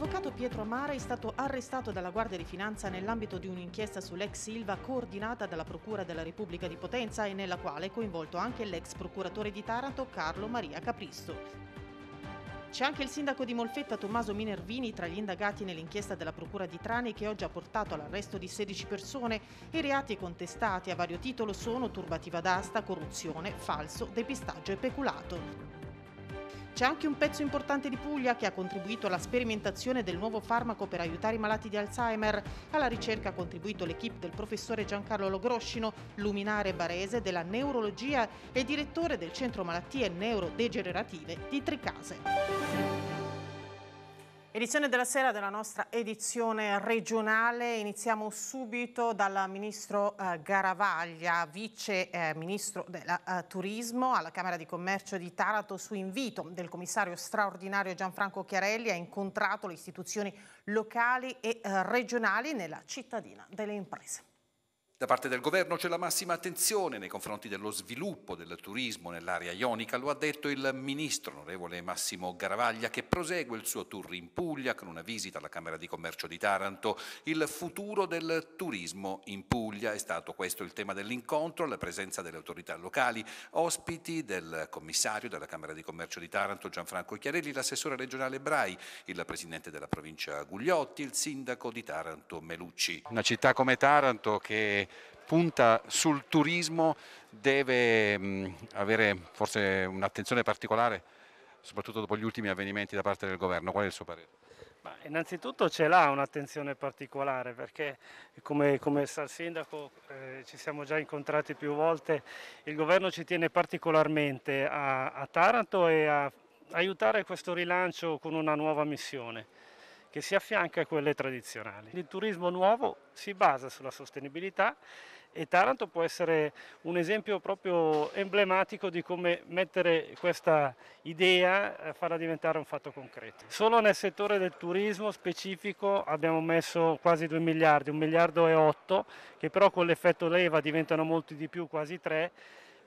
L'avvocato Pietro Amara è stato arrestato dalla Guardia di Finanza nell'ambito di un'inchiesta sull'ex Silva coordinata dalla Procura della Repubblica di Potenza e nella quale è coinvolto anche l'ex procuratore di Taranto Carlo Maria Capristo. C'è anche il sindaco di Molfetta Tommaso Minervini tra gli indagati nell'inchiesta della Procura di Trani che oggi ha portato all'arresto di 16 persone. I reati contestati a vario titolo sono turbativa d'asta, corruzione, falso, depistaggio e peculato. C'è anche un pezzo importante di Puglia che ha contribuito alla sperimentazione del nuovo farmaco per aiutare i malati di Alzheimer. Alla ricerca ha contribuito l'equipe del professore Giancarlo Logroscino, luminare barese della neurologia e direttore del centro malattie neurodegenerative di Tricase. Edizione della sera della nostra edizione regionale. Iniziamo subito dal ministro eh, Garavaglia, vice eh, ministro del eh, turismo alla Camera di Commercio di Taranto su invito del commissario straordinario Gianfranco Chiarelli ha incontrato le istituzioni locali e eh, regionali nella cittadina delle imprese. Da parte del governo c'è la massima attenzione nei confronti dello sviluppo del turismo nell'area ionica, lo ha detto il ministro onorevole Massimo Garavaglia che prosegue il suo tour in Puglia con una visita alla Camera di Commercio di Taranto. Il futuro del turismo in Puglia è stato questo il tema dell'incontro, la presenza delle autorità locali, ospiti del commissario della Camera di Commercio di Taranto Gianfranco Chiarelli, l'assessore regionale Brai, il presidente della provincia Gugliotti, il sindaco di Taranto Melucci. Una città come Taranto che punta sul turismo deve mh, mm, avere forse un'attenzione particolare, soprattutto dopo gli ultimi avvenimenti da parte del governo. Qual è il suo parere? Ma innanzitutto ce l'ha un'attenzione particolare perché come, come sa il sindaco eh, ci siamo già incontrati più volte, il governo ci tiene particolarmente a, a Taranto e a aiutare questo rilancio con una nuova missione che si affianca a quelle tradizionali. Il turismo nuovo si basa sulla sostenibilità e Taranto può essere un esempio proprio emblematico di come mettere questa idea, eh, farla diventare un fatto concreto. Solo nel settore del turismo specifico abbiamo messo quasi 2 miliardi, 1 miliardo e 8, che però con l'effetto leva diventano molti di più, quasi 3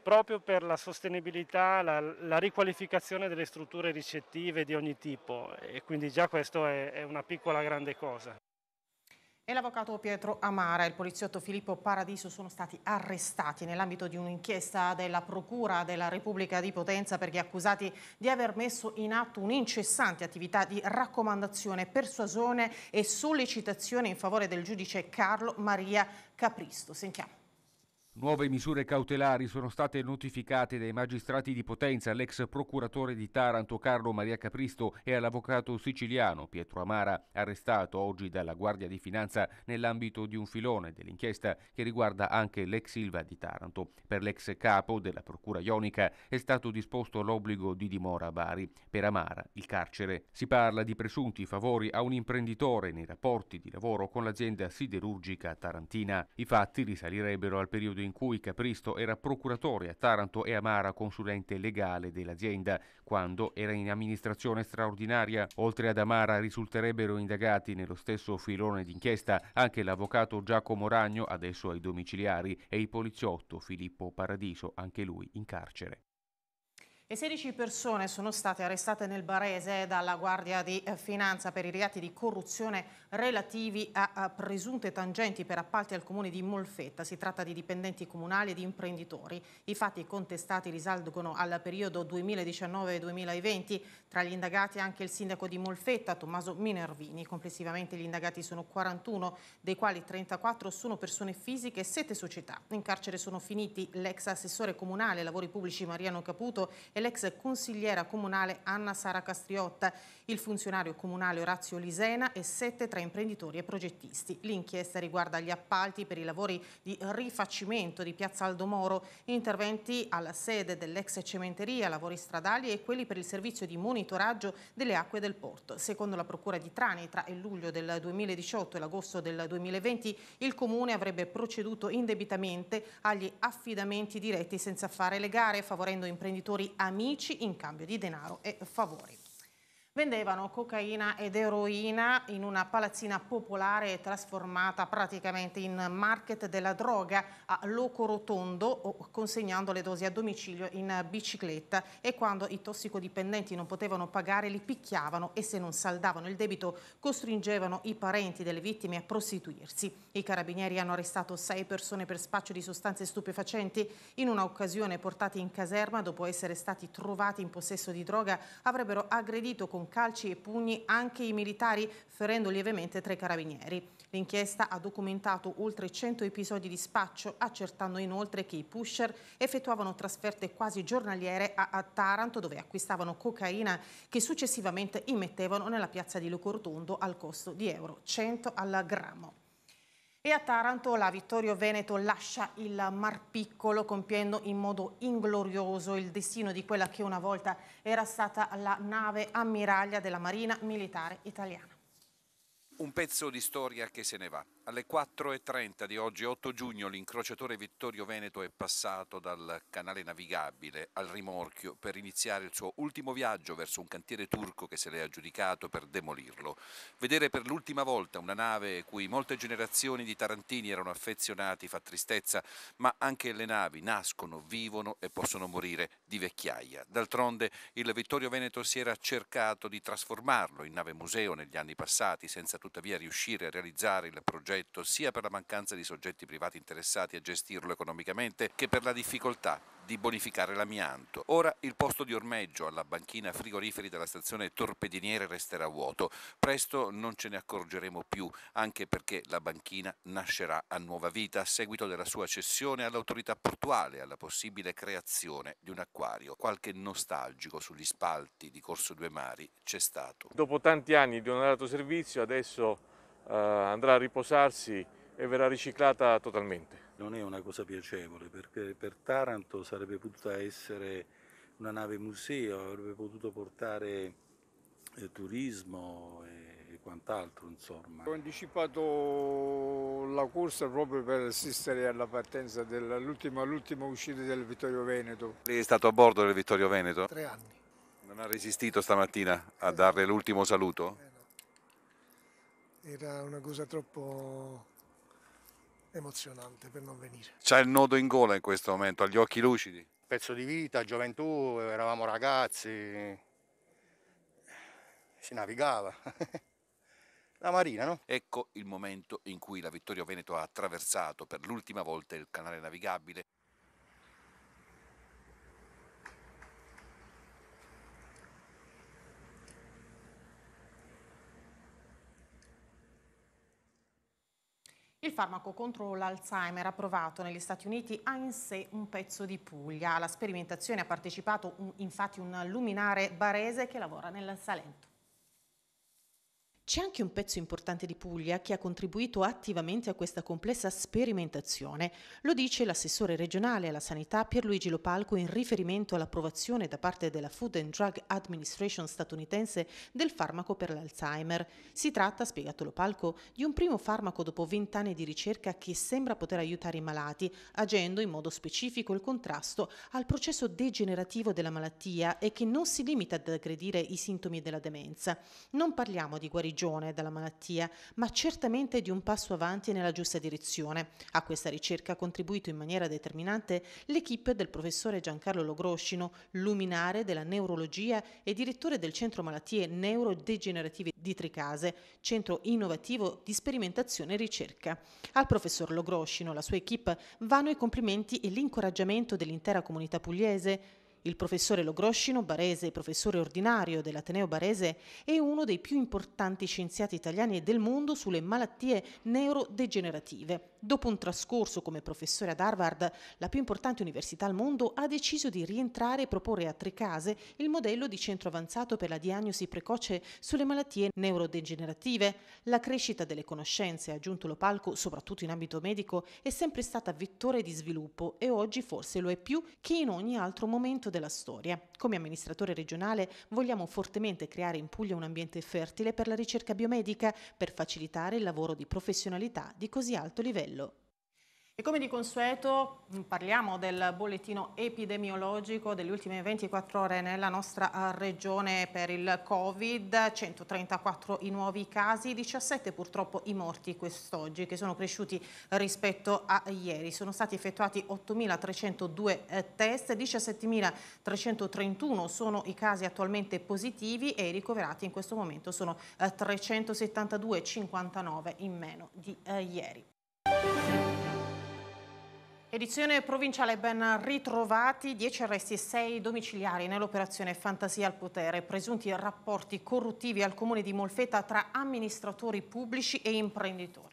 proprio per la sostenibilità, la, la, riqualificazione delle strutture ricettive di ogni tipo e quindi già questo è, è una piccola grande cosa. E l'avvocato Pietro Amara e il poliziotto Filippo Paradiso sono stati arrestati nell'ambito di un'inchiesta della Procura della Repubblica di Potenza perché accusati di aver messo in atto un'incessante attività di raccomandazione, persuasione e sollecitazione in favore del giudice Carlo Maria Capristo. Sentiamo. Nuove misure cautelari sono state notificate dai magistrati di Potenza all'ex procuratore di Taranto Carlo Maria Capristo e all'avvocato siciliano Pietro Amara, arrestato oggi dalla Guardia di Finanza nell'ambito di un filone dell'inchiesta che riguarda anche l'ex Silva di Taranto. Per l'ex capo della Procura Ionica è stato disposto l'obbligo di dimora a Bari, per Amara il carcere. Si parla di presunti favori a un imprenditore nei rapporti di lavoro con l'azienda siderurgica tarantina. I fatti risalirebbero al periodo periodo in cui Capristo era procuratore a Taranto e Amara consulente legale dell'azienda, quando era in amministrazione straordinaria. Oltre ad Amara risulterebbero indagati nello stesso filone d'inchiesta anche l'avvocato Giacomo Ragno, adesso ai domiciliari, e il poliziotto Filippo Paradiso, anche lui in carcere. Le 16 persone sono state arrestate nel Barese dalla Guardia di eh, Finanza per i reati di corruzione relativi a presunte tangenti per appalti al comune di Molfetta. Si tratta di dipendenti comunali e di imprenditori. I fatti contestati risalgono al periodo 2019-2020. Tra gli indagati anche il sindaco di Molfetta, Tommaso Minervini. Complessivamente gli indagati sono 41, dei quali 34 sono persone fisiche e 7 società. In carcere sono finiti l'ex assessore comunale lavori pubblici Mariano Caputo e l'ex consigliera comunale Anna Sara Castriotta, il funzionario comunale Orazio Lisena e sette tra imprenditori e progettisti. L'inchiesta riguarda gli appalti per i lavori di rifacimento di Piazza Aldomoro, interventi alla sede dell'ex cementeria, lavori stradali e quelli per il servizio di monitoraggio delle acque del porto. Secondo la Procura di Trani, tra il luglio del 2018 e l'agosto del 2020, il Comune avrebbe proceduto indebitamente agli affidamenti diretti senza fare le gare, favorendo imprenditori amici amici in cambio di denaro e favori vendevano cocaina ed eroina in una palazzina popolare trasformata praticamente in market della droga a Locorotondo consegnando le dosi a domicilio in bicicletta e quando i tossicodipendenti non potevano pagare li picchiavano e se non saldavano il debito costringevano i parenti delle vittime a prostituirsi. I carabinieri hanno arrestato sei persone per spaccio di sostanze stupefacenti in una occasione portati in caserma dopo essere stati trovati in possesso di droga avrebbero aggredito con con calci e pugni anche i militari, ferendo lievemente tre carabinieri. L'inchiesta ha documentato oltre 100 episodi di spaccio, accertando inoltre che i pusher effettuavano trasferte quasi giornaliere a, Taranto, dove acquistavano cocaina che successivamente immettevano nella piazza di Locortondo al costo di euro 100 al grammo. E a Taranto la Vittorio Veneto lascia il Mar Piccolo compiendo in modo inglorioso il destino di quella che una volta era stata la nave ammiraglia della Marina Militare Italiana. Un pezzo di storia che se ne va. Alle 4.30 di oggi, 8 giugno, l'incrociatore Vittorio Veneto è passato dal canale navigabile al rimorchio per iniziare il suo ultimo viaggio verso un cantiere turco che se l'è aggiudicato per demolirlo. Vedere per l'ultima volta una nave cui molte generazioni di tarantini erano affezionati fa tristezza, ma anche le navi nascono, vivono e possono morire di vecchiaia. D'altronde il Vittorio Veneto si era cercato di trasformarlo in nave museo negli anni passati, senza tuttavia riuscire a realizzare il progetto progetto, sia per la mancanza di soggetti privati interessati a gestirlo economicamente, che per la difficoltà di bonificare l'amianto. Ora il posto di ormeggio alla banchina frigoriferi della stazione Torpediniere resterà vuoto. Presto non ce ne accorgeremo più, anche perché la banchina nascerà a nuova vita a seguito della sua cessione all'autorità portuale, alla possibile creazione di un acquario. Qualche nostalgico sugli spalti di Corso Due Mari c'è stato. Dopo tanti anni di onorato servizio, adesso eh, andrà a riposarsi e verrà riciclata totalmente. Non è una cosa piacevole perché per Taranto sarebbe potuta essere una nave museo, avrebbe potuto portare eh, turismo e, e quant'altro insomma. Ho anticipato la corsa proprio per assistere alla partenza dell'ultima uscita del Vittorio Veneto. Lei è stato a bordo del Vittorio Veneto? Tre anni. Non ha resistito stamattina a darle l'ultimo saluto? Eh, era una cosa troppo emozionante per non venire. C'è il nodo in gola in questo momento, agli occhi lucidi? Pezzo di vita, gioventù, eravamo ragazzi, si navigava. la marina, no? Ecco il momento in cui la Vittorio Veneto ha attraversato per l'ultima volta il canale navigabile. Il farmaco contro l'Alzheimer approvato negli Stati Uniti ha in sé un pezzo di Puglia. Alla sperimentazione ha partecipato un, infatti un luminare barese che lavora nel Salento. C'è anche un pezzo importante di Puglia che ha contribuito attivamente a questa complessa sperimentazione. Lo dice l'assessore regionale alla sanità Pierluigi Lopalco in riferimento all'approvazione da parte della Food and Drug Administration statunitense del farmaco per l'Alzheimer. Si tratta, spiegato Lopalco, di un primo farmaco dopo 20 anni di ricerca che sembra poter aiutare i malati, agendo in modo specifico il contrasto al processo degenerativo della malattia e che non si limita ad aggredire i sintomi della demenza. Non parliamo di guarigione guarigione dalla malattia, ma certamente di un passo avanti nella giusta direzione. A questa ricerca ha contribuito in maniera determinante l'equipe del professore Giancarlo Logroscino, luminare della neurologia e direttore del Centro Malattie Neurodegenerative di Tricase, centro innovativo di sperimentazione e ricerca. Al professor Logroscino e alla sua equip vanno i complimenti e l'incoraggiamento dell'intera comunità pugliese il professore Logroscino Barese, e professore ordinario dell'Ateneo Barese, è uno dei più importanti scienziati italiani e del mondo sulle malattie neurodegenerative. Dopo un trascorso come professore ad Harvard, la più importante università al mondo ha deciso di rientrare e proporre a Trecase il modello di centro avanzato per la diagnosi precoce sulle malattie neurodegenerative. La crescita delle conoscenze, ha aggiunto Lopalco, soprattutto in ambito medico, è sempre stata vettore di sviluppo e oggi forse lo è più che in ogni altro momento della storia. Come amministratore regionale vogliamo fortemente creare in Puglia un ambiente fertile per la ricerca biomedica per facilitare il lavoro di professionalità di così alto livello. E come di consueto mm, parliamo del bollettino epidemiologico delle ultime 24 ore nella nostra eh, regione per il Covid, 134 i nuovi casi, 17 purtroppo i morti quest'oggi che sono cresciuti rispetto a ieri. Sono stati effettuati 8.302 eh, test, 17.331 sono i casi attualmente positivi e i ricoverati in questo momento sono 372,59 eh, in meno di ieri. Edizione provinciale ben ritrovati, 10 arresti e 6 domiciliari nell'operazione Fantasia al Potere, presunti rapporti corruttivi al comune di Molfetta tra amministratori pubblici e imprenditori.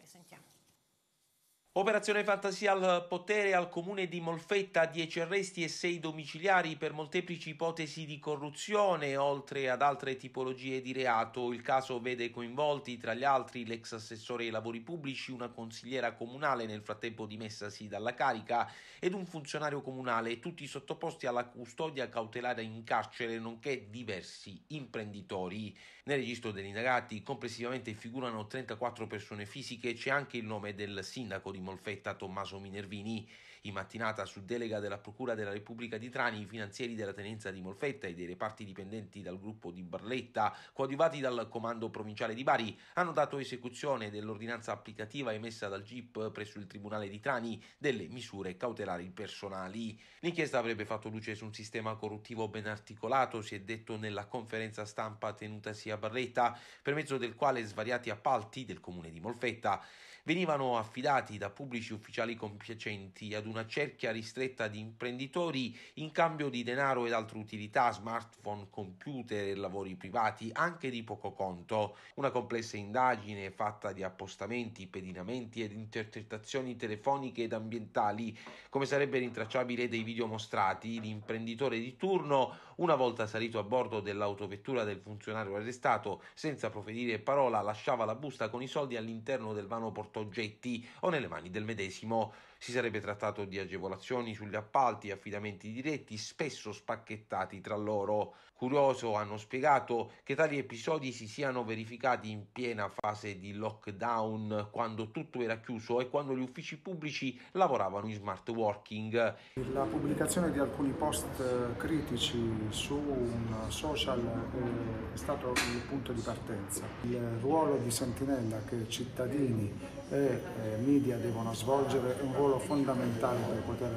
Operazione Fantasia al potere al comune di Molfetta, 10 arresti e 6 domiciliari per molteplici ipotesi di corruzione, oltre ad altre tipologie di reato. Il caso vede coinvolti tra gli altri l'ex assessore ai lavori pubblici, una consigliera comunale nel frattempo dimessasi dalla carica ed un funzionario comunale, tutti sottoposti alla custodia cautelare in carcere, nonché diversi imprenditori. Nel registro degli indagati complessivamente figurano 34 persone fisiche, c'è anche il nome del sindaco di Molfetta Tommaso Minervini. Di mattinata, su delega della Procura della Repubblica di Trani, i finanzieri della tenenza di Molfetta e dei reparti dipendenti dal gruppo di Barletta, coadiuvati dal comando provinciale di Bari, hanno dato esecuzione dell'ordinanza applicativa emessa dal GIP presso il Tribunale di Trani delle misure cautelari personali. L'inchiesta avrebbe fatto luce su un sistema corruttivo ben articolato, si è detto nella conferenza stampa tenutasi a Barletta, per mezzo del quale svariati appalti del comune di Molfetta venivano affidati da pubblici ufficiali compiacenti ad una cerchia ristretta di imprenditori in cambio di denaro ed altre utilità, smartphone, computer e lavori privati, anche di poco conto. Una complessa indagine fatta di appostamenti, pedinamenti ed intercettazioni telefoniche ed ambientali, come sarebbe rintracciabile dei video mostrati, l'imprenditore di turno, una volta salito a bordo dell'autovettura del funzionario arrestato, senza proferire parola, lasciava la busta con i soldi all'interno del vano portatile oggetti o nelle mani del medesimo si sarebbe trattato di agevolazioni sugli appalti e affidamenti diretti, spesso spacchettati tra loro. Curioso, hanno spiegato che tali episodi si siano verificati in piena fase di lockdown, quando tutto era chiuso e quando gli uffici pubblici lavoravano in smart working. La pubblicazione di alcuni post eh, critici su un social eh, è stato il punto di partenza. Il ruolo di sentinella che cittadini e eh, media devono svolgere è un ruolo ruolo fondamentale per poter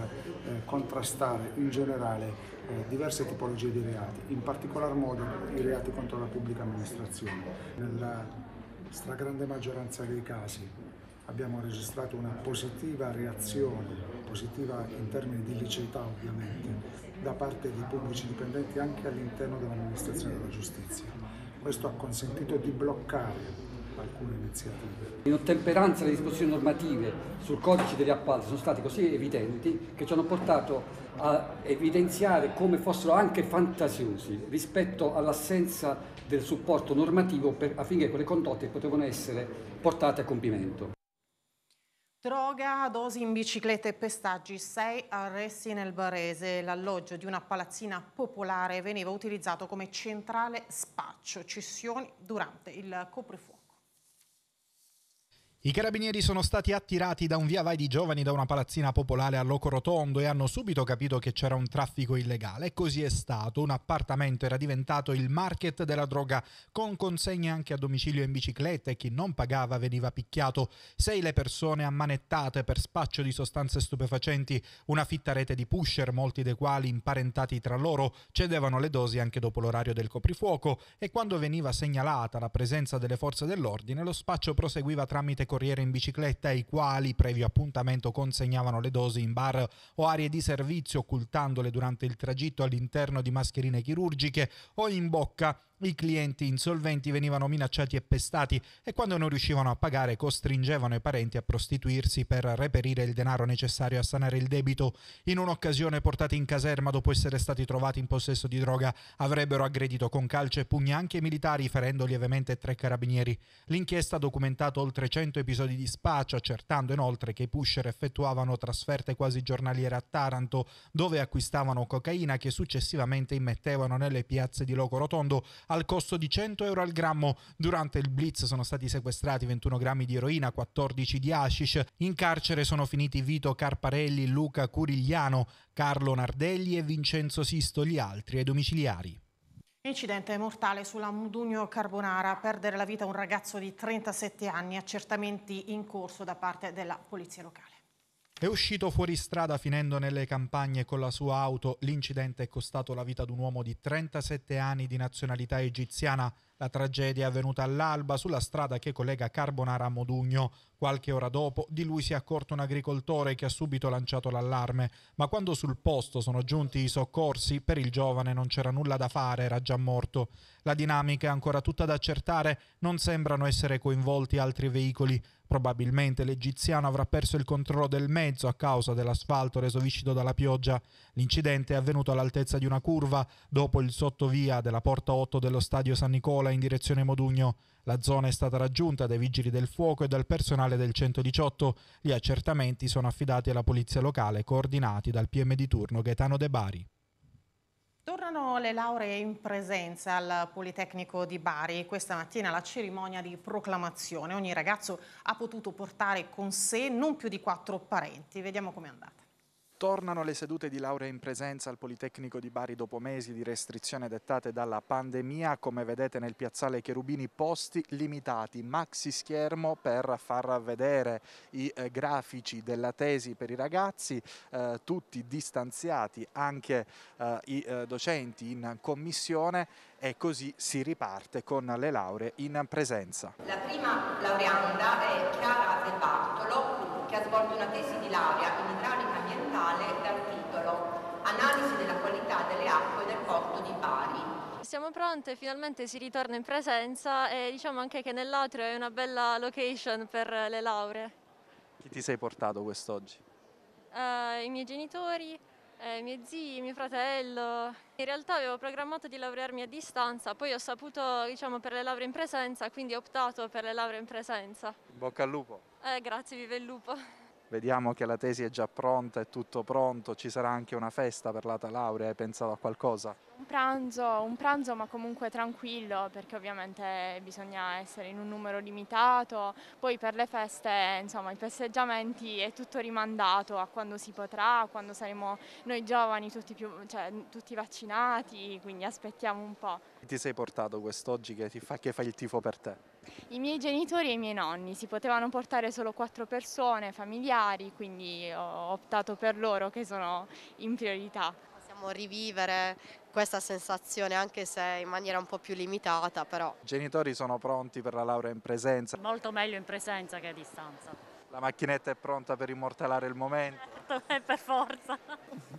eh, contrastare in generale eh, diverse tipologie di reati, in particolar modo i reati contro la pubblica amministrazione. Nella stragrande maggioranza dei casi abbiamo registrato una positiva reazione, positiva in termini di liceità ovviamente, da parte di pubblici dipendenti anche all'interno dell'amministrazione della giustizia. Questo ha consentito di bloccare alcune iniziative. In ottemperanza le disposizioni normative sul codice degli appalti sono state così evidenti che ci hanno portato a evidenziare come fossero anche fantasiosi rispetto all'assenza del supporto normativo per, affinché quelle condotte potevano essere portate a compimento. Droga, dosi in bicicletta e pestaggi, sei arresti nel Barese. L'alloggio di una palazzina popolare veniva utilizzato come centrale spaccio, cessioni durante il coprifuoco. I carabinieri sono stati attirati da un via vai di giovani da una palazzina popolare a Locorotondo e hanno subito capito che c'era un traffico illegale. Così è stato. Un appartamento era diventato il market della droga, con consegne anche a domicilio in bicicletta e chi non pagava veniva picchiato. Sei le persone ammanettate per spaccio di sostanze stupefacenti, una fitta rete di pusher, molti dei quali imparentati tra loro, cedevano le dosi anche dopo l'orario del coprifuoco e quando veniva segnalata la presenza delle forze dell'ordine lo spaccio proseguiva tramite corriere in bicicletta, i quali, previo appuntamento, consegnavano le dosi in bar o aree di servizio, occultandole durante il tragitto all'interno di mascherine chirurgiche o in bocca i clienti insolventi venivano minacciati e pestati e quando non riuscivano a pagare costringevano i parenti a prostituirsi per reperire il denaro necessario a sanare il debito. In un'occasione portati in caserma dopo essere stati trovati in possesso di droga avrebbero aggredito con calce e pugni anche i militari ferendo lievemente tre carabinieri. L'inchiesta ha documentato oltre 100 episodi di spaccio accertando inoltre che i pusher effettuavano trasferte quasi giornaliere a Taranto dove acquistavano cocaina che successivamente immettevano nelle piazze di Loco Rotondo al costo di 100 euro al grammo. Durante il blitz sono stati sequestrati 21 grammi di eroina, 14 di hashish. In carcere sono finiti Vito Carparelli, Luca Curigliano, Carlo Nardelli e Vincenzo Sisto, gli altri ai domiciliari. Incidente mortale sulla Mudugno Carbonara, perdere la vita un ragazzo di 37 anni, accertamenti in corso da parte della polizia locale. È uscito fuori strada finendo nelle campagne con la sua auto. L'incidente è costato la vita ad un uomo di 37 anni di nazionalità egiziana. La tragedia è avvenuta all'alba sulla strada che collega Carbonara a Modugno. Qualche ora dopo di lui si è accorto un agricoltore che ha subito lanciato l'allarme, ma quando sul posto sono giunti i soccorsi, per il giovane non c'era nulla da fare, era già morto. La dinamica è ancora tutta da accertare, non sembrano essere coinvolti altri veicoli. Probabilmente l'egiziano avrà perso il controllo del mezzo a causa dell'asfalto reso viscido dalla pioggia. L'incidente è avvenuto all'altezza di una curva dopo il sottovia della porta 8 dello stadio San Nicola in direzione Modugno. La zona è stata raggiunta dai vigili del fuoco e dal personale del 118. Gli accertamenti sono affidati alla polizia locale coordinati dal PM di turno Gaetano De Bari. Tornano le lauree in presenza al Politecnico di Bari. Questa mattina la cerimonia di proclamazione. Ogni ragazzo ha potuto portare con sé non più di quattro parenti. Vediamo com'è andata. Tornano le sedute di laurea in presenza al Politecnico di Bari dopo mesi di restrizione dettate dalla pandemia, come vedete nel piazzale Cherubini posti limitati, maxi schermo per far vedere i eh, grafici della tesi per i ragazzi, eh, tutti distanziati, anche eh, i eh, docenti in commissione e così si riparte con le lauree in presenza. La prima laureanda è Chiara De Bartolo che ha svolto una tesi di laurea in ambientale dal titolo Analisi della qualità delle acque del porto di Bari. Siamo pronte, finalmente si ritorna in presenza e diciamo anche che nell'atrio è una bella location per le lauree. Chi ti sei portato quest'oggi? Uh, I miei genitori, eh, i miei zii, mio fratello. In realtà avevo programmato di laurearmi a distanza, poi ho saputo diciamo, per le lauree in presenza, quindi ho optato per le lauree in presenza. Bocca al lupo. Eh, grazie, vive il lupo vediamo che la tesi è già pronta, è tutto pronto, ci sarà anche una festa per l'ata laurea, hai pensato a qualcosa? Un pranzo, un pranzo ma comunque tranquillo perché ovviamente bisogna essere in un numero limitato, poi per le feste insomma i festeggiamenti è tutto rimandato a quando si potrà, a quando saremo noi giovani tutti, più, cioè, tutti vaccinati, quindi aspettiamo un po'. Ti sei portato quest'oggi che, fa, che fa il tifo per te? I miei genitori e i miei nonni si potevano portare solo quattro persone, familiari, quindi ho optato per loro che sono in priorità. Possiamo rivivere questa sensazione anche se in maniera un po' più limitata però. I genitori sono pronti per la laurea in presenza? Molto meglio in presenza che a distanza. La macchinetta è pronta per immortalare il momento? Certo, per forza.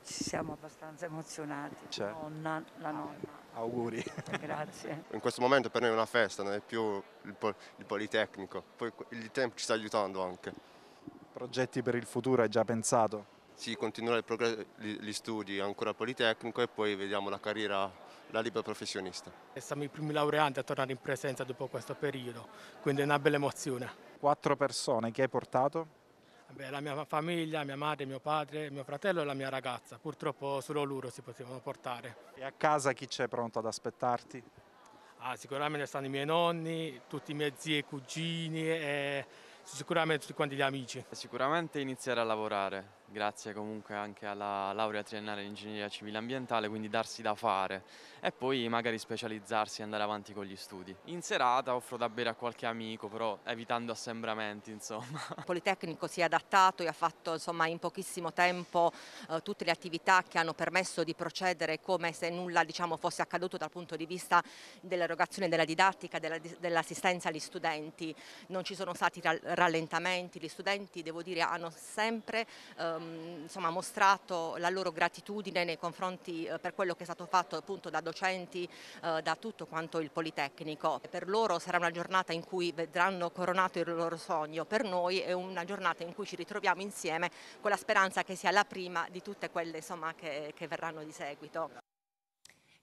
Ci siamo abbastanza emozionati. Certo. La cioè? nonna, la nonna auguri. Grazie. In questo momento per noi è una festa, non è più il, pol il Politecnico, poi il tempo ci sta aiutando anche. Progetti per il futuro hai già pensato? Sì, continuare gli studi ancora Politecnico e poi vediamo la carriera la libera professionista. E siamo i primi laureanti a tornare in presenza dopo questo periodo, quindi è una bella emozione. Quattro persone che hai portato? Beh, la mia famiglia, mia madre, mio padre, mio fratello e la mia ragazza. Purtroppo solo loro si potevano portare. E a casa chi c'è pronto ad aspettarti? Ah, sicuramente stanno i miei nonni, tutti i miei zii e cugini e sicuramente tutti quanti gli amici. Sicuramente iniziare a lavorare, grazie comunque anche alla laurea triennale in ingegneria civile ambientale, quindi darsi da fare e poi magari specializzarsi e andare avanti con gli studi. In serata offro da bere a qualche amico, però evitando assembramenti insomma. Il Politecnico si è adattato e ha fatto insomma, in pochissimo tempo eh, tutte le attività che hanno permesso di procedere come se nulla diciamo, fosse accaduto dal punto di vista dell'erogazione della didattica, dell'assistenza dell agli studenti. Non ci sono stati rallentamenti, gli studenti devo dire hanno sempre eh, Ehm, insomma, mostrato la loro gratitudine nei confronti eh, per quello che è stato fatto appunto da docenti, eh, da tutto quanto il Politecnico. Per loro sarà una giornata in cui vedranno coronato il loro sogno, per noi è una giornata in cui ci ritroviamo insieme con la speranza che sia la prima di tutte quelle insomma, che, che verranno di seguito.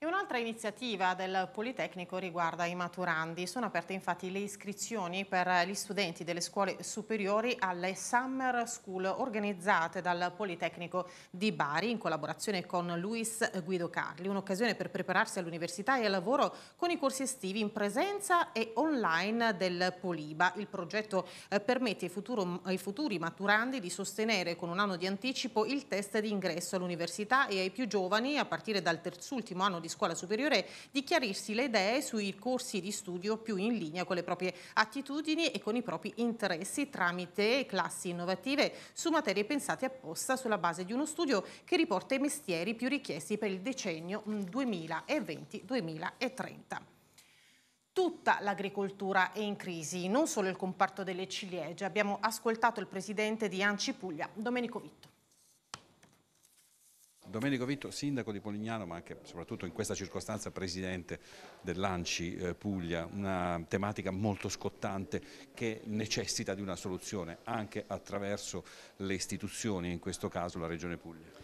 E un'altra iniziativa del Politecnico riguarda i maturandi. Sono aperte infatti le iscrizioni per gli studenti delle scuole superiori alle Summer School organizzate dal Politecnico di Bari in collaborazione con Luis Guido Carli. Un'occasione per prepararsi all'università e al lavoro con i corsi estivi in presenza e online del Poliba. Il progetto eh, permette ai, futuro, ai futuri maturandi di sostenere con un anno di anticipo il test di ingresso all'università e ai più giovani, a partire dal terzultimo anno di di scuola superiore di chiarirsi le idee sui corsi di studio più in linea con le proprie attitudini e con i propri interessi tramite classi innovative su materie pensate apposta sulla base di uno studio che riporta i mestieri più richiesti per il decennio 2020-2030. Mm, Tutta l'agricoltura è in crisi, non solo il comparto delle ciliegie. Abbiamo ascoltato il presidente di Anci Puglia, Domenico Vitto. Domenico Vitto, sindaco di Polignano, ma anche soprattutto in questa circostanza presidente dell'Anci eh, Puglia, una tematica molto scottante che necessita di una soluzione anche attraverso le istituzioni, in questo caso la Regione Puglia.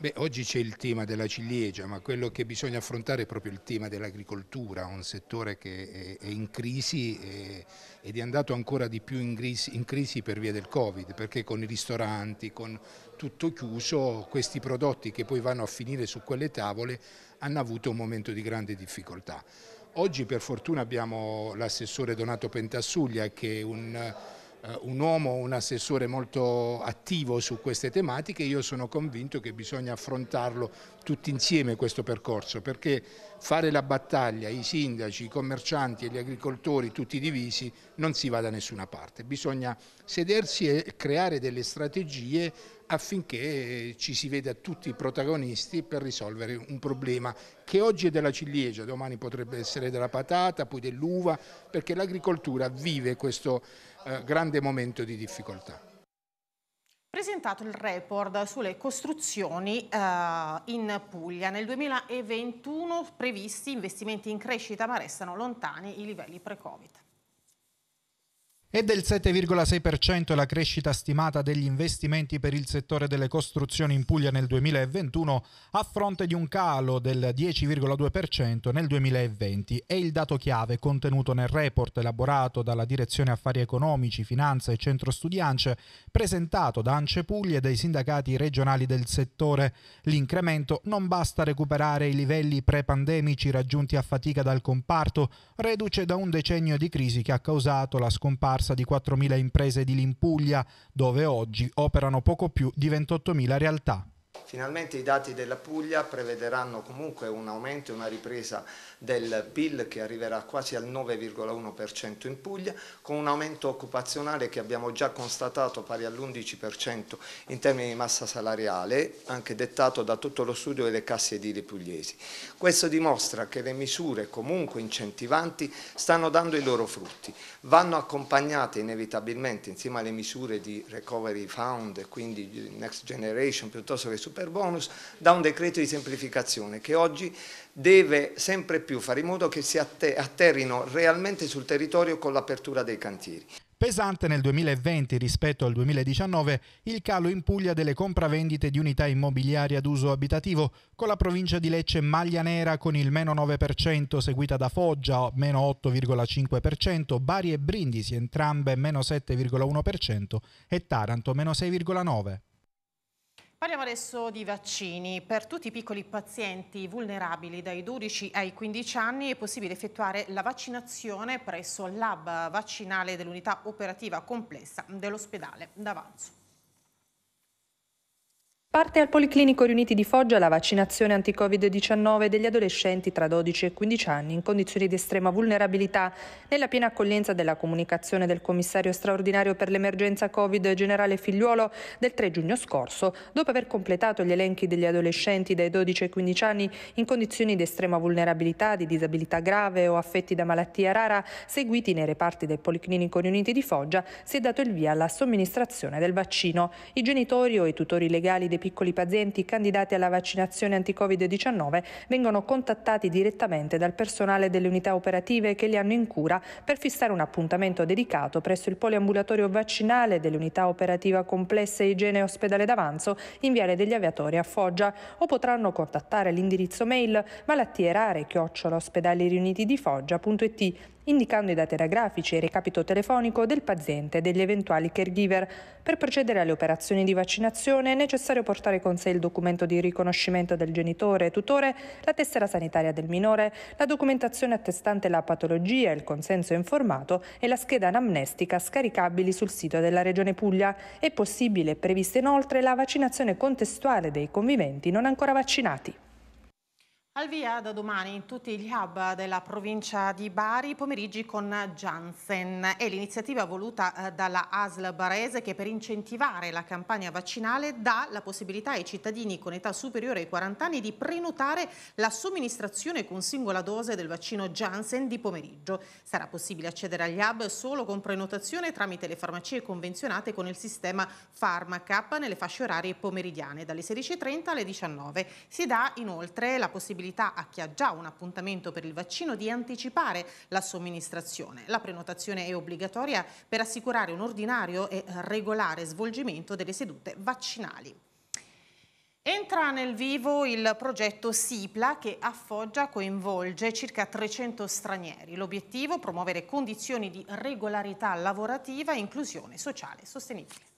Beh, oggi c'è il tema della ciliegia, ma quello che bisogna affrontare è proprio il tema dell'agricoltura, un settore che è in crisi ed è andato ancora di più in crisi, per via del Covid, perché con i ristoranti, con tutto chiuso, questi prodotti che poi vanno a finire su quelle tavole hanno avuto un momento di grande difficoltà. Oggi per fortuna abbiamo l'assessore Donato Pentassuglia che è un eh, un uomo, un assessore molto attivo su queste tematiche, io sono convinto che bisogna affrontarlo tutti insieme questo percorso, perché fare la battaglia, i sindaci, i commercianti e gli agricoltori tutti divisi, non si va da nessuna parte. Bisogna sedersi e creare delle strategie affinché ci si veda tutti protagonisti per risolvere un problema che oggi è della ciliegia, domani potrebbe essere della patata, poi dell'uva, perché l'agricoltura vive questo eh, grande momento di difficoltà. Presentato il report sulle costruzioni eh, in Puglia, nel 2021 previsti investimenti in crescita ma restano lontani i livelli pre-Covid. È del 7,6% la crescita stimata degli investimenti per il settore delle costruzioni in Puglia nel 2021 a fronte di un calo del 10,2% nel 2020. È il dato chiave contenuto nel report elaborato dalla Direzione Affari Economici, Finanza e Centro Studiance presentato da Ance Puglia e dai sindacati regionali del settore. L'incremento non basta a recuperare i livelli pre-pandemici raggiunti a fatica dal comparto, reduce da un decennio di crisi che ha causato la scomparsa scomparsa di 4.000 imprese di Limpuglia, dove oggi operano poco più di 28.000 realtà. Finalmente i dati della Puglia prevederanno comunque un aumento e una ripresa del PIL che arriverà quasi al 9,1% in Puglia, con un aumento occupazionale che abbiamo già constatato pari all'11% in termini di massa salariale, anche dettato da tutto lo studio delle casse edili pugliesi. Questo dimostra che le misure comunque incentivanti stanno dando i loro frutti, vanno accompagnate inevitabilmente insieme alle misure di Recovery Fund quindi Next Generation piuttosto che super bonus da un decreto di semplificazione che oggi deve sempre più fare in modo che si atterrino realmente sul territorio con l'apertura dei cantieri. Pesante nel 2020 rispetto al 2019 il calo in Puglia delle compravendite di unità immobiliari ad uso abitativo, con la provincia di Lecce maglia nera con il meno 9%, seguita da Foggia meno 8,5%, Bari e Brindisi entrambe meno 7,1% e Taranto meno 6,9%. Parliamo adesso di vaccini. Per tutti i piccoli pazienti vulnerabili dai 12 ai 15 anni è possibile effettuare la vaccinazione presso il lab vaccinale dell'unità operativa complessa dell'ospedale d'Avanzo. Parte al Policlinico Riuniti di Foggia la vaccinazione anti-Covid-19 degli adolescenti tra 12 e 15 anni in condizioni di estrema vulnerabilità, nella piena accoglienza della comunicazione del commissario straordinario per l'emergenza Covid generale Figliuolo del 3 giugno scorso, dopo aver completato gli elenchi degli adolescenti dai 12 ai 15 anni in condizioni di estrema vulnerabilità, di disabilità grave o affetti da malattia rara, seguiti nei reparti del Policlinico Riuniti di Foggia, si è dato il via alla somministrazione del vaccino. I genitori o i tutori legali dei piccoli pazienti candidati alla vaccinazione anti-Covid-19 vengono contattati direttamente dal personale delle unità operative che li hanno in cura per fissare un appuntamento dedicato presso il poliambulatorio vaccinale dell'unità operativa complessa igiene ospedale d'avanzo in Viale degli Aviatori a Foggia o potranno contattare l'indirizzo mail malattie rare chiocciola ospedali riuniti di Foggia.it indicando i dati anagrafici e il recapito telefonico del paziente e degli eventuali caregiver. Per procedere alle operazioni di vaccinazione è necessario portare con sé il documento di riconoscimento del genitore e tutore, la tessera sanitaria del minore, la documentazione attestante la patologia, il consenso informato e la scheda anamnestica scaricabili sul sito della Regione Puglia. È possibile e prevista inoltre la vaccinazione contestuale dei conviventi non ancora vaccinati. Al via da domani in tutti gli hub della provincia di Bari pomeriggi con Janssen È l'iniziativa voluta eh, dalla ASL Barese che per incentivare la campagna vaccinale dà la possibilità ai cittadini con età superiore ai 40 anni di prenotare la somministrazione con singola dose del vaccino Janssen di pomeriggio. Sarà possibile accedere agli hub solo con prenotazione tramite le farmacie convenzionate con il sistema Pharmacap nelle fasce orarie pomeridiane dalle 16.30 alle 19. Si dà inoltre la possibilità possibilità a chi ha già un appuntamento per il vaccino di anticipare la somministrazione. La prenotazione è obbligatoria per assicurare un ordinario e regolare svolgimento delle sedute vaccinali. Entra nel vivo il progetto SIPLA che a Foggia coinvolge circa 300 stranieri. L'obiettivo è promuovere condizioni di regolarità lavorativa e inclusione sociale sostenibile.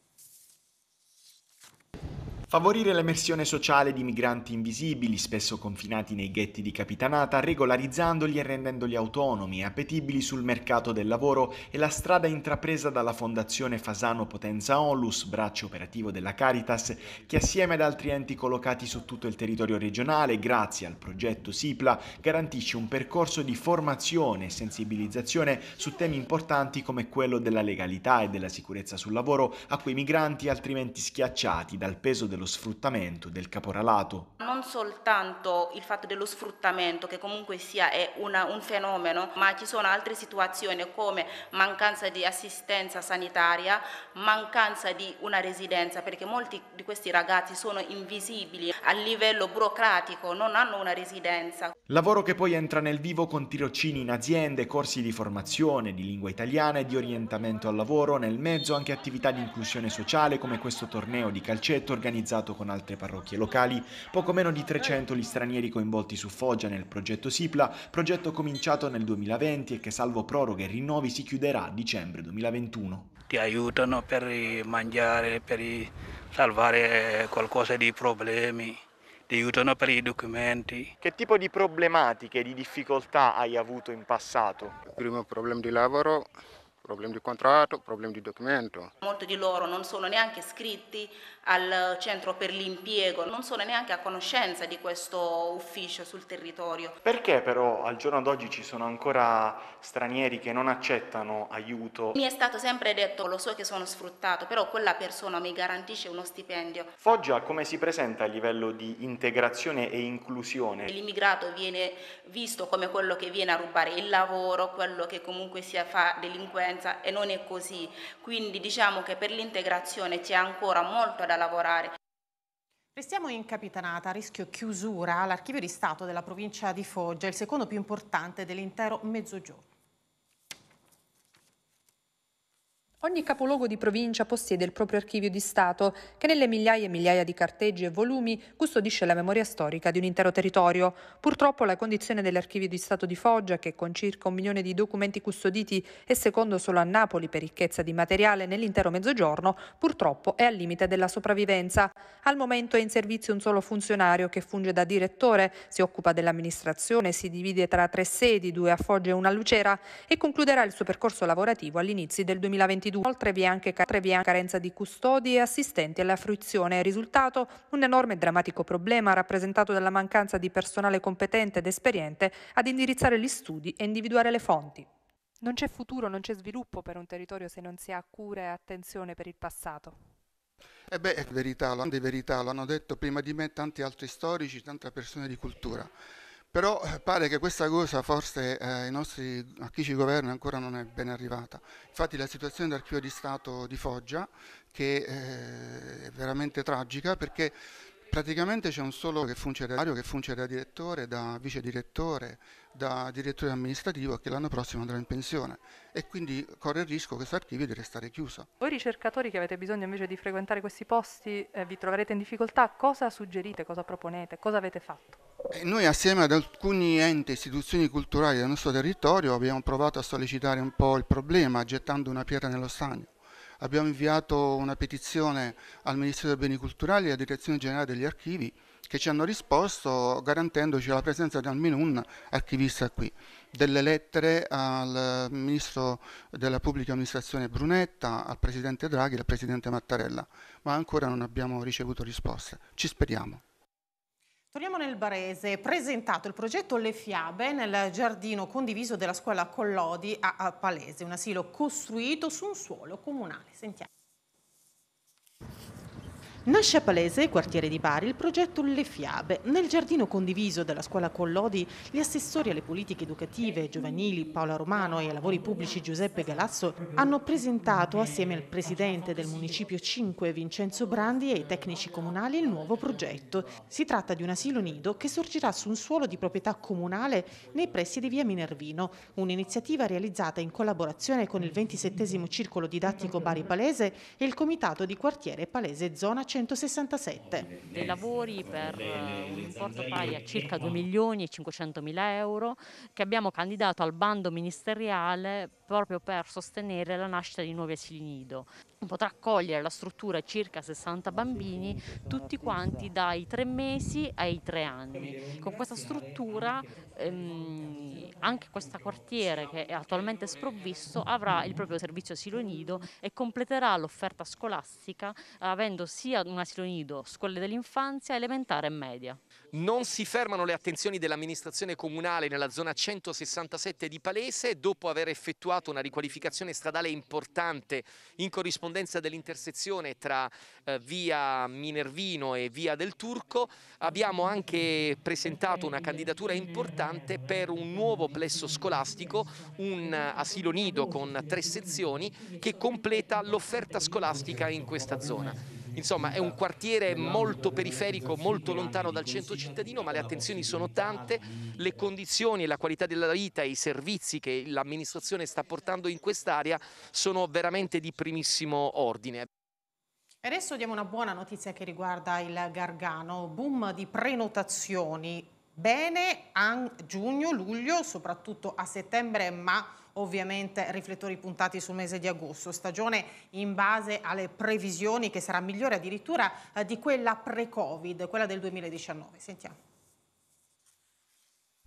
Favorire l'emersione sociale di migranti invisibili, spesso confinati nei ghetti di capitanata, regolarizzandoli e rendendoli autonomi e appetibili sul mercato del lavoro è la strada intrapresa dalla Fondazione Fasano Potenza Onlus, braccio operativo della Caritas, che assieme ad altri enti collocati su tutto il territorio regionale, grazie al progetto SIPLA, garantisce un percorso di formazione e sensibilizzazione su temi importanti come quello della legalità e della sicurezza sul lavoro a quei migranti altrimenti schiacciati dal peso dello dello sfruttamento, del caporalato. Non soltanto il fatto dello sfruttamento, che comunque sia una, un fenomeno, ma ci sono altre situazioni come mancanza di assistenza sanitaria, mancanza di una residenza, perché molti di questi ragazzi sono invisibili a livello burocratico, non hanno una residenza. Lavoro che poi entra nel vivo con tirocini in aziende, corsi di formazione, di lingua italiana e di orientamento al lavoro, nel mezzo anche attività di inclusione sociale come questo torneo di calcetto organizzato organizzato con altre parrocchie locali, poco meno di 300 gli stranieri coinvolti su Foggia nel progetto Sipla, progetto cominciato nel 2020 e che salvo proroghe e rinnovi si chiuderà a dicembre 2021. Ti aiutano per mangiare, per salvare qualcosa di problemi ti aiutano per i documenti. Che tipo di problematiche, di difficoltà hai avuto in passato? Il primo problema di lavoro, problemi di contratto, problemi di documento. Molti di loro non sono neanche iscritti al centro per l'impiego, non sono neanche a conoscenza di questo ufficio sul territorio. Perché però al giorno d'oggi ci sono ancora stranieri che non accettano aiuto? Mi è stato sempre detto lo so che sono sfruttato, però quella persona mi garantisce uno stipendio. Foggia come si presenta a livello di integrazione e inclusione? L'immigrato viene visto come quello che viene a rubare il lavoro, quello che comunque si fa delinquente sofferenza e non è così. Quindi diciamo che per l'integrazione c'è ancora molto da lavorare. Restiamo in Capitanata, a rischio chiusura, l'archivio di Stato della provincia di Foggia, il secondo più importante dell'intero Mezzogiorno. Ogni capoluogo di provincia possiede il proprio archivio di Stato, che nelle migliaia e migliaia di carteggi e volumi custodisce la memoria storica di un intero territorio. Purtroppo la condizione dell'archivio di Stato di Foggia, che con circa un milione di documenti custoditi è secondo solo a Napoli per ricchezza di materiale nell'intero mezzogiorno, purtroppo è al limite della sopravvivenza. Al momento è in servizio un solo funzionario che funge da direttore, si occupa dell'amministrazione, si divide tra tre sedi, due a Foggia e una a Lucera, e concluderà il suo percorso lavorativo all'inizio del 2022 fiducia. Inoltre vi è anche carenza di custodi e assistenti alla fruizione. Risultato un enorme e drammatico problema rappresentato dalla mancanza di personale competente ed esperiente ad indirizzare gli studi e individuare le fonti. Non c'è futuro, non c'è sviluppo per un territorio se non si ha cura e attenzione per il passato. E eh beh, è verità, lo hanno detto prima di me tanti altri storici, tante persone di cultura. Però eh, pare che questa cosa forse eh, nostri, a chi ci governa ancora non è ben arrivata. Infatti la situazione dell'archivio di Stato di Foggia, che eh, è veramente tragica perché Praticamente c'è un solo che funzionario che funge da direttore, da vice direttore, da direttore amministrativo che l'anno prossimo andrà in pensione e quindi corre il rischio questo archivio di restare chiuso. Voi ricercatori che avete bisogno invece di frequentare questi posti eh, vi troverete in difficoltà, cosa suggerite, cosa proponete, cosa avete fatto? E noi assieme ad alcuni enti e istituzioni culturali del nostro territorio abbiamo provato a sollecitare un po' il problema gettando una pietra nello stagno. Abbiamo inviato una petizione al Ministero dei Beni Culturali e alla Direzione Generale degli Archivi che ci hanno risposto garantendoci la presenza di almeno un archivista qui. Delle lettere al Ministro della Pubblica Amministrazione Brunetta, al Presidente Draghi e al Presidente Mattarella, ma ancora non abbiamo ricevuto risposte. Ci speriamo. Torniamo nel Barese, presentato il progetto Le Fiabe nel giardino condiviso della scuola Collodi a Palese, un asilo costruito su un suolo comunale. Sentiamo. Nasce a Palese, quartiere di Bari, il progetto Le Fiabe. Nel giardino condiviso della scuola Collodi, gli assessori alle politiche educative giovanili Paola Romano e ai lavori pubblici Giuseppe Galasso hanno presentato assieme al presidente del municipio 5 Vincenzo Brandi e ai tecnici comunali il nuovo progetto. Si tratta di un asilo nido che sorgerà su un suolo di proprietà comunale nei pressi di via Minervino, un'iniziativa realizzata in collaborazione con il 27 Circolo Didattico Bari Palese e il Comitato di Quartiere Palese Zona 167. Dei lavori per eh, un importo pari a circa 2 milioni e 500 mila euro che abbiamo candidato al bando ministeriale proprio per sostenere la nascita di nuovi asili nido. Potrà accogliere la struttura circa 60 bambini, tutti quanti dai 3 mesi ai 3 anni. Con questa struttura ehm, anche questo quartiere che è attualmente sprovvisto avrà il proprio servizio asilo nido e completerà l'offerta scolastica avendo sia un asilo nido, scuole dell'infanzia, elementare e media. Non si fermano le attenzioni dell'amministrazione comunale nella zona 167 di Palese dopo aver effettuato una riqualificazione stradale importante in corrispondenza dell'intersezione tra eh, via Minervino e via del Turco. Abbiamo anche presentato una candidatura importante per un nuovo plesso scolastico, un eh, asilo nido con tre sezioni che completa l'offerta scolastica in questa zona. Insomma, è un quartiere molto periferico, molto lontano dal centro cittadino, ma le attenzioni sono tante, le condizioni e la qualità della vita e i servizi che l'amministrazione sta portando in quest'area sono veramente di primissimo ordine. Adesso diamo una buona notizia che riguarda il Gargano, boom di prenotazioni bene a giugno, luglio, soprattutto a settembre, ma ovviamente riflettori puntati sul mese di agosto, stagione in base alle previsioni che sarà migliore addirittura eh, di quella pre-Covid, quella del 2019. Sentiamo.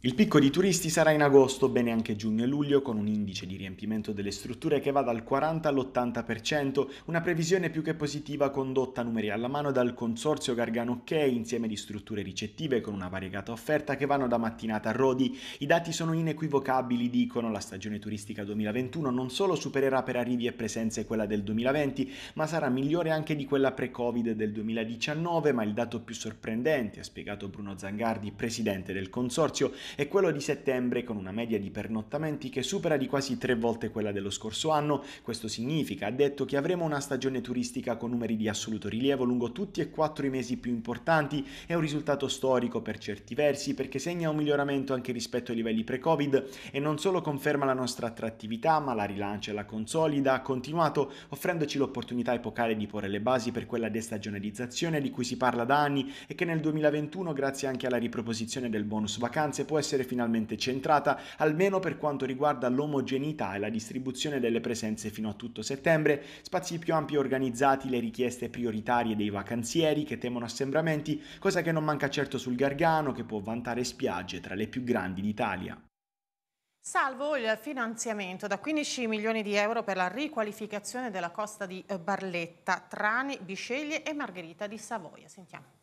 Il picco di turisti sarà in agosto, bene anche giugno e luglio, con un indice di riempimento delle strutture che va dal 40 all'80%, una previsione più che positiva condotta numeri alla mano dal consorzio Gargano Che, insieme di strutture ricettive con una variegata offerta che vanno da mattinata a rodi. I dati sono inequivocabili, dicono la stagione turistica 2021 non solo supererà per arrivi e presenze quella del 2020, ma sarà migliore anche di quella pre-Covid del 2019, ma il dato più sorprendente, ha spiegato Bruno Zangardi, presidente del consorzio, e quello di settembre con una media di pernottamenti che supera di quasi tre volte quella dello scorso anno. Questo significa, ha detto, che avremo una stagione turistica con numeri di assoluto rilievo lungo tutti e quattro i mesi più importanti. È un risultato storico per certi versi perché segna un miglioramento anche rispetto ai livelli pre-Covid e non solo conferma la nostra attrattività ma la rilancia e la consolida, ha continuato offrendoci l'opportunità epocale di porre le basi per quella destagionalizzazione di cui si parla da anni e che nel 2021 grazie anche alla riproposizione del bonus vacanze può può essere finalmente centrata, almeno per quanto riguarda l'omogeneità e la distribuzione delle presenze fino a tutto settembre, spazi più ampi organizzati, le richieste prioritarie dei vacanzieri che temono assembramenti, cosa che non manca certo sul Gargano che può vantare spiagge tra le più grandi d'Italia. Salvo il finanziamento da 15 milioni di euro per la riqualificazione della costa di Barletta, Trani, Bisceglie e Margherita di Savoia. Sentiamo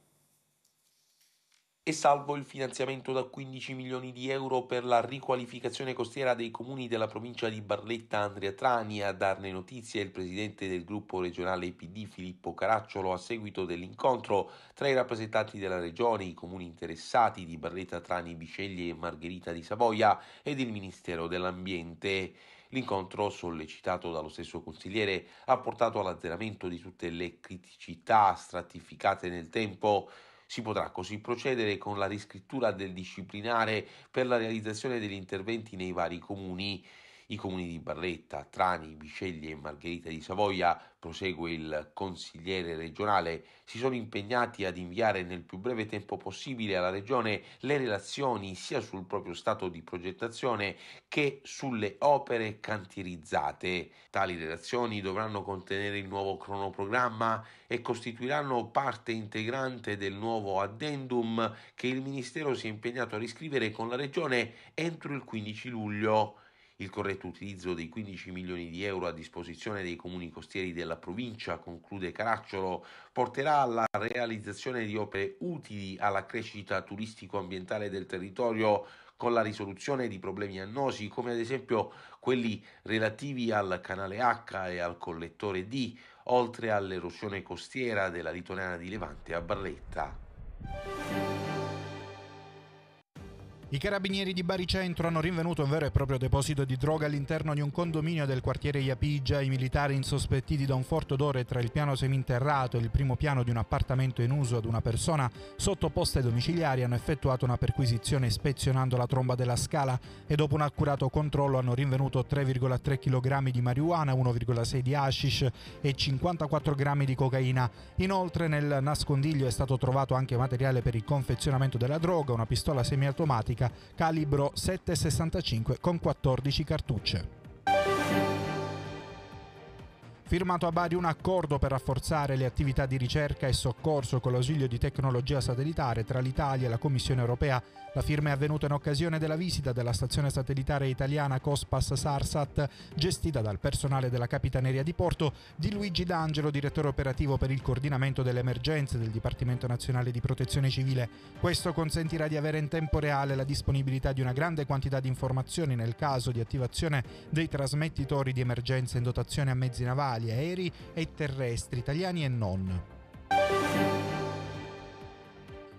e salvo il finanziamento da 15 milioni di euro per la riqualificazione costiera dei comuni della provincia di Barletta Andrea Trani. A darne notizie il presidente del gruppo regionale PD Filippo Caracciolo a seguito dell'incontro tra i rappresentanti della regione, i comuni interessati di Barletta Trani, Biceglie e Margherita di Savoia ed il Ministero dell'Ambiente. L'incontro, sollecitato dallo stesso consigliere, ha portato all'azzeramento di tutte le criticità stratificate nel tempo si potrà così procedere con la riscrittura del disciplinare per la realizzazione degli interventi nei vari comuni i comuni di Barletta, Trani, Biceglie e Margherita di Savoia, prosegue il consigliere regionale, si sono impegnati ad inviare nel più breve tempo possibile alla Regione le relazioni sia sul proprio stato di progettazione che sulle opere cantierizzate. Tali relazioni dovranno contenere il nuovo cronoprogramma e costituiranno parte integrante del nuovo addendum che il Ministero si è impegnato a riscrivere con la Regione entro il 15 luglio il corretto utilizzo dei 15 milioni di euro a disposizione dei comuni costieri della provincia, conclude Caracciolo, porterà alla realizzazione di opere utili alla crescita turistico-ambientale del territorio con la risoluzione di problemi annosi come ad esempio quelli relativi al canale H e al collettore D, oltre all'erosione costiera della litorana di Levante a Barletta. I carabinieri di Bari Centro hanno rinvenuto un vero e proprio deposito di droga all'interno di un condominio del quartiere Iapigia. I militari insospettiti da un forte odore tra il piano seminterrato e il primo piano di un appartamento in uso ad una persona sottoposta ai domiciliari hanno effettuato una perquisizione ispezionando la tromba della scala e dopo un accurato controllo hanno rinvenuto 3,3 kg di marijuana, 1,6 di hashish e 54 g di cocaina. Inoltre nel nascondiglio è stato trovato anche materiale per il confezionamento della droga, una pistola semiautomatica calibro 7,65 con 14 cartucce firmato a Bari un accordo per rafforzare le attività di ricerca e soccorso con l'ausilio di tecnologia satellitare tra l'Italia e la Commissione europea. La firma è avvenuta in occasione della visita della stazione satellitare italiana Cospas Sarsat, gestita dal personale della Capitaneria di Porto, di Luigi D'Angelo, direttore operativo per il coordinamento delle emergenze del Dipartimento Nazionale di Protezione Civile. Questo consentirà di avere in tempo reale la disponibilità di una grande quantità di informazioni nel caso di attivazione dei trasmettitori di emergenza in dotazione a mezzi navali spaziali, aerei e terrestri, italiani e non.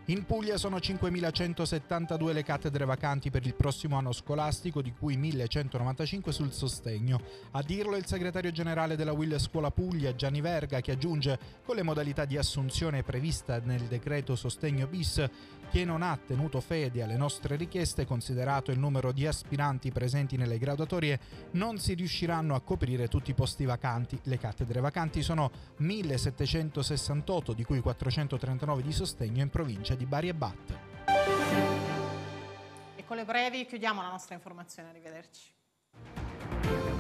In Puglia sono 5.172 le cattedre vacanti per il prossimo anno scolastico, di cui 1.195 sul sostegno. A dirlo il segretario generale della Will Scuola Puglia, Gianni Verga, che aggiunge con le modalità di assunzione prevista nel decreto sostegno bis, che non ha tenuto fede alle nostre richieste, considerato il numero di aspiranti presenti nelle graduatorie, non si riusciranno a coprire tutti i posti vacanti. Le cattedre vacanti sono 1768, di cui 439 di sostegno in provincia di Bari e Bat. E con le brevi chiudiamo la nostra informazione, arrivederci.